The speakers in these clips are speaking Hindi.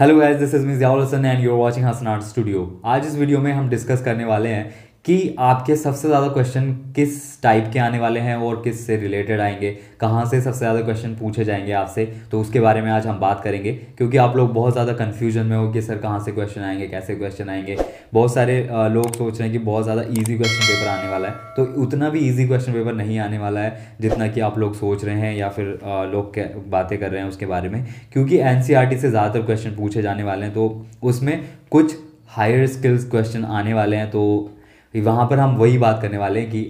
hello guys this is me Ziaul Hasan and you are watching Hasan art studio आज इस वीडियो में हम डिस्कस करने वाले हैं कि आपके सबसे ज़्यादा क्वेश्चन किस टाइप के आने वाले हैं और किस से रिलेटेड आएंगे कहाँ से सबसे ज़्यादा क्वेश्चन पूछे जाएंगे आपसे तो उसके बारे में आज हम बात करेंगे क्योंकि आप लोग बहुत ज़्यादा कन्फ्यूजन में हो कि सर कहाँ से क्वेश्चन आएंगे कैसे क्वेश्चन आएंगे बहुत सारे लोग सोच रहे हैं कि बहुत ज़्यादा ईजी क्वेश्चन पेपर आने वाला है तो उतना भी ईजी क्वेश्चन पेपर नहीं आने वाला है जितना कि आप लोग सोच रहे हैं या फिर लोग बातें कर रहे हैं उसके बारे में क्योंकि एन e से ज़्यादातर क्वेश्चन पूछे जाने वाले हैं तो उसमें कुछ हायर स्किल्स क्वेश्चन आने वाले हैं तो वहाँ पर हम वही बात करने वाले हैं कि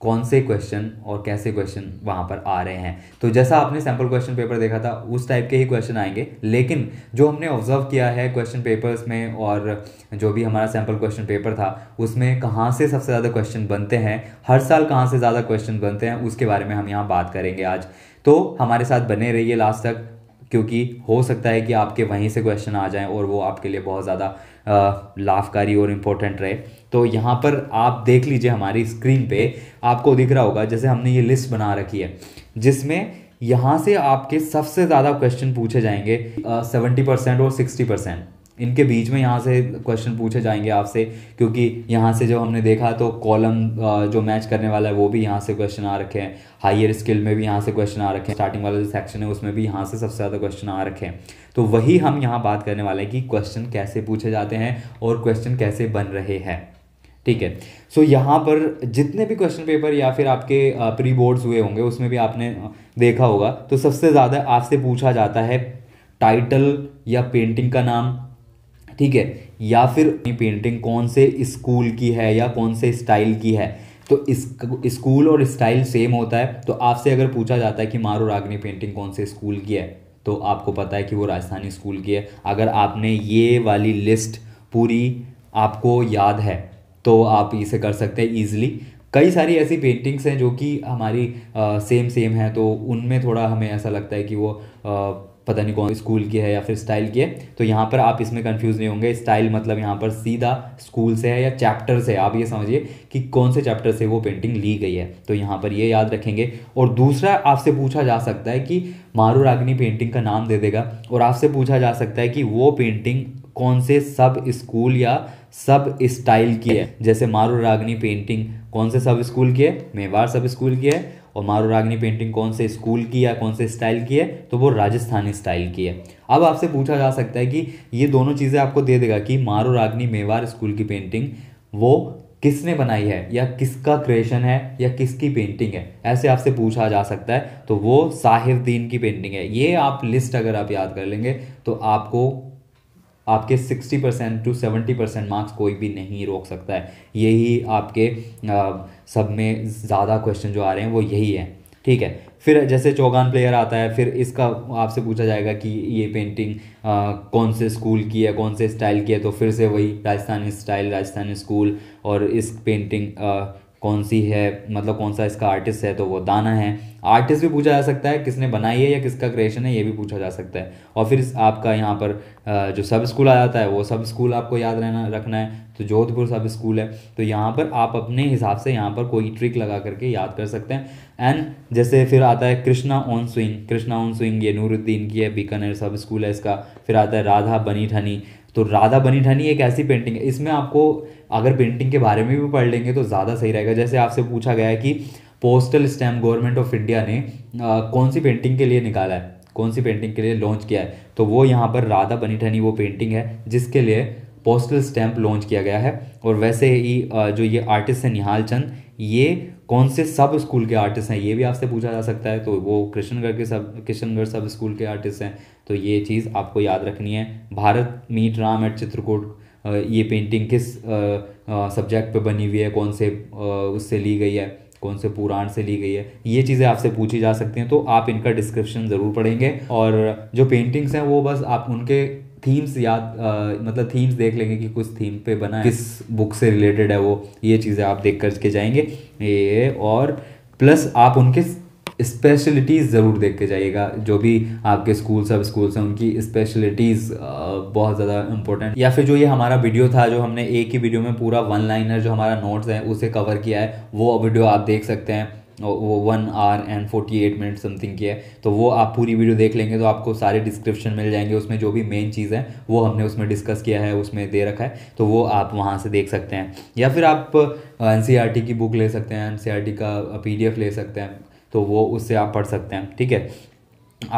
कौन से क्वेश्चन और कैसे क्वेश्चन वहाँ पर आ रहे हैं तो जैसा आपने सैम्पल क्वेश्चन पेपर देखा था उस टाइप के ही क्वेश्चन आएंगे लेकिन जो हमने ऑब्जर्व किया है क्वेश्चन पेपर्स में और जो भी हमारा सैम्पल क्वेश्चन पेपर था उसमें कहाँ से सबसे ज़्यादा क्वेश्चन बनते हैं हर साल कहाँ से ज़्यादा क्वेश्चन बनते हैं उसके बारे में हम यहाँ बात करेंगे आज तो हमारे साथ बने रहिए लास्ट तक क्योंकि हो सकता है कि आपके वहीं से क्वेश्चन आ जाएं और वो आपके लिए बहुत ज़्यादा लाभकारी और इम्पोर्टेंट रहे तो यहाँ पर आप देख लीजिए हमारी स्क्रीन पे आपको दिख रहा होगा जैसे हमने ये लिस्ट बना रखी है जिसमें यहाँ से आपके सबसे ज़्यादा क्वेश्चन पूछे जाएंगे सेवेंटी परसेंट और सिक्सटी परसेंट इनके बीच में यहाँ से क्वेश्चन पूछे जाएंगे आपसे क्योंकि यहाँ से जो हमने देखा तो कॉलम जो मैच करने वाला है वो भी यहाँ से क्वेश्चन आ रखे हैं हायर स्किल में भी यहाँ से क्वेश्चन आ रखे हैं स्टार्टिंग वाला जो सेक्शन है उसमें भी यहाँ से सबसे ज़्यादा क्वेश्चन आ रखे हैं तो वही हम यहाँ बात करने वाले हैं कि क्वेश्चन कैसे पूछे जाते हैं और क्वेश्चन कैसे बन रहे हैं ठीक है सो so, यहाँ पर जितने भी क्वेश्चन पेपर या फिर आपके प्री बोर्ड्स हुए होंगे उसमें भी आपने देखा होगा तो सबसे ज़्यादा आपसे पूछा जाता है टाइटल या पेंटिंग का नाम ठीक है या फिर पेंटिंग कौन से स्कूल की है या कौन से स्टाइल की है तो इस स्कूल और स्टाइल सेम होता है तो आपसे अगर पूछा जाता है कि मारू रागनी पेंटिंग कौन से स्कूल की है तो आपको पता है कि वो राजस्थानी स्कूल की है अगर आपने ये वाली लिस्ट पूरी आपको याद है तो आप इसे कर सकते हैं ईजिली कई सारी ऐसी पेंटिंग्स हैं जो कि हमारी आ, सेम सेम है तो उनमें थोड़ा हमें ऐसा लगता है कि वो आ, पता नहीं कौन स्कूल की है या फिर स्टाइल की है तो यहाँ पर आप इसमें कंफ्यूज नहीं होंगे स्टाइल मतलब यहाँ पर सीधा स्कूल से है या चैप्टर से आप ये समझिए कि कौन से चैप्टर से वो पेंटिंग ली गई है तो यहाँ पर ये याद रखेंगे और दूसरा आपसे पूछा जा सकता है कि मारू रागनी पेंटिंग का नाम दे देगा और आपसे पूछा जा सकता है कि वो पेंटिंग कौन से सब स्कूल या सब स्टाइल की है जैसे मारू रागनी पेंटिंग कौन से सब स्कूल की है मेवाड़ सब स्कूल की है और रागनी पेंटिंग कौन से स्कूल की या कौन से स्टाइल की है तो वो राजस्थानी स्टाइल की है अब आपसे पूछा जा सकता है कि ये दोनों चीज़ें आपको दे देगा कि रागनी मेवार स्कूल की पेंटिंग वो किसने बनाई है या किसका क्रिएशन है या किसकी पेंटिंग है ऐसे आपसे पूछा जा सकता है तो वो साहिब दीन की पेंटिंग है ये आप लिस्ट अगर आप याद कर लेंगे तो आपको आपके 60 परसेंट टू 70 परसेंट मार्क्स कोई भी नहीं रोक सकता है यही आपके आ, सब में ज़्यादा क्वेश्चन जो आ रहे हैं वो यही है ठीक है फिर जैसे चौगान प्लेयर आता है फिर इसका आपसे पूछा जाएगा कि ये पेंटिंग आ, कौन से स्कूल की है कौन से स्टाइल की है तो फिर से वही राजस्थानी स्टाइल राजस्थानी स्कूल और इस पेंटिंग आ, कौन सी है मतलब कौन सा इसका आर्टिस्ट है तो वो दाना है आर्टिस्ट भी पूछा जा सकता है किसने बनाई है या किसका क्रिएशन है ये भी पूछा जा सकता है और फिर आपका यहाँ पर जो सब स्कूल आ जाता है वो सब स्कूल आपको याद रहना रखना है तो जोधपुर सब स्कूल है तो यहाँ पर आप अपने हिसाब से यहाँ पर कोई ट्रिक लगा करके याद कर सकते हैं एंड जैसे फिर आता है Krishna on swing Krishna on swing ये नूरुद्दीन की है बीकानेर सब स्कूल है इसका फिर आता है राधा बनी ठनी तो राधा बनी ठानी एक ऐसी पेंटिंग है इसमें आपको अगर पेंटिंग के बारे में भी पढ़ लेंगे तो ज़्यादा सही रहेगा जैसे आपसे पूछा गया है कि postal stamp government of India ने आ, कौन सी पेंटिंग के लिए निकाला है कौन सी पेंटिंग के लिए लॉन्च किया है तो वो यहाँ पर राधा बनी ठनी वो पेंटिंग है जिसके लिए पोस्टल स्टैंप लॉन्च किया गया है और वैसे ही जो ये आर्टिस्ट हैं निहाल चंद ये कौन से सब स्कूल के आर्टिस्ट हैं ये भी आपसे पूछा जा सकता है तो वो कृष्णगढ़ के सब किशनगढ़ सब स्कूल के आर्टिस्ट हैं तो ये चीज़ आपको याद रखनी है भारत मीट राम एट चित्रकूट ये पेंटिंग किस सब्जेक्ट पे बनी हुई है कौन से उससे ली गई है कौन से पुराण से ली गई है ये चीज़ें आपसे पूछी जा सकती हैं तो आप इनका डिस्क्रिप्शन ज़रूर पढ़ेंगे और जो पेंटिंग्स हैं वो बस आप उनके थीम्स याद आ, मतलब थीम्स देख लेंगे कि कुछ थीम पे बना है किस बुक से रिलेटेड है वो ये चीज़ें आप देख करके जाएंगे ये और प्लस आप उनके स्पेशलिटीज़ ज़रूर देख के जाइएगा जो भी आपके स्कूल सब स्कूल्स हैं उनकी स्पेशलिटीज़ बहुत ज़्यादा इंपॉर्टेंट या फिर जो ये हमारा वीडियो था जो हमने एक ही वीडियो में पूरा वन लाइनर जो हमारा नोट्स है उसे कवर किया है वो वीडियो आप देख सकते हैं वो one hour and forty eight minute something की है तो वो आप पूरी वीडियो देख लेंगे तो आपको सारे डिस्क्रिप्शन मिल जाएंगे उसमें जो भी मेन चीज़ है वो हमने उसमें डिस्कस किया है उसमें दे रखा है तो वो आप वहाँ से देख सकते हैं या फिर आप एन e की बुक ले सकते हैं एन e का पी ले सकते हैं तो वो उससे आप पढ़ सकते हैं ठीक है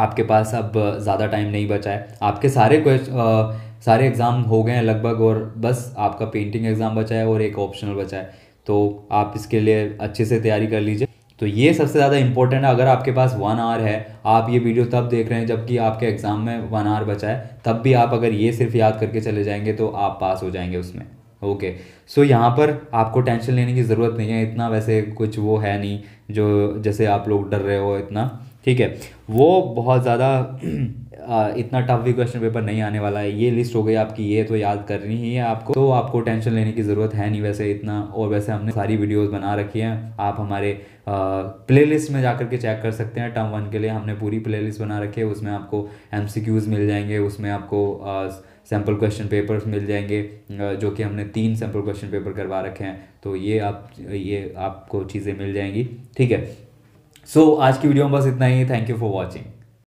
आपके पास अब ज़्यादा टाइम नहीं बचा है आपके सारे क्वेश्चन सारे एग्ज़ाम हो गए हैं लगभग और बस आपका पेंटिंग एग्ज़ाम बचा है और एक ऑप्शनल बचा है तो आप इसके लिए अच्छे से तैयारी कर लीजिए तो ये सबसे ज़्यादा इंपॉर्टेंट है अगर आपके पास वन आवर है आप ये वीडियो तब देख रहे हैं जबकि आपके एग्ज़ाम में वन आवर बचा है तब भी आप अगर ये सिर्फ याद करके चले जाएंगे तो आप पास हो जाएंगे उसमें ओके सो यहाँ पर आपको टेंशन लेने की ज़रूरत नहीं है इतना वैसे कुछ वो है नहीं जो जैसे आप लोग डर रहे हो इतना ठीक है वो बहुत ज़्यादा इतना टफ भी क्वेश्चन पेपर नहीं आने वाला है ये लिस्ट हो गई आपकी ये तो याद करनी ही है आपको तो आपको टेंशन लेने की ज़रूरत है नहीं वैसे इतना और वैसे हमने सारी वीडियोस बना रखी हैं आप हमारे लिस्ट में जाकर के चेक कर सकते हैं टर्म वन के लिए हमने पूरी लिस्ट बना रखी है उसमें आपको एम मिल जाएंगे उसमें आपको सैम्पल क्वेश्चन पेपर्स मिल जाएंगे जो कि हमने तीन सैम्पल क्वेश्चन पेपर करवा रखे हैं तो ये आप ये आपको चीज़ें मिल जाएंगी ठीक है सो so, आज की वीडियो में बस इतना ही थैंक यू फॉर वॉचिंग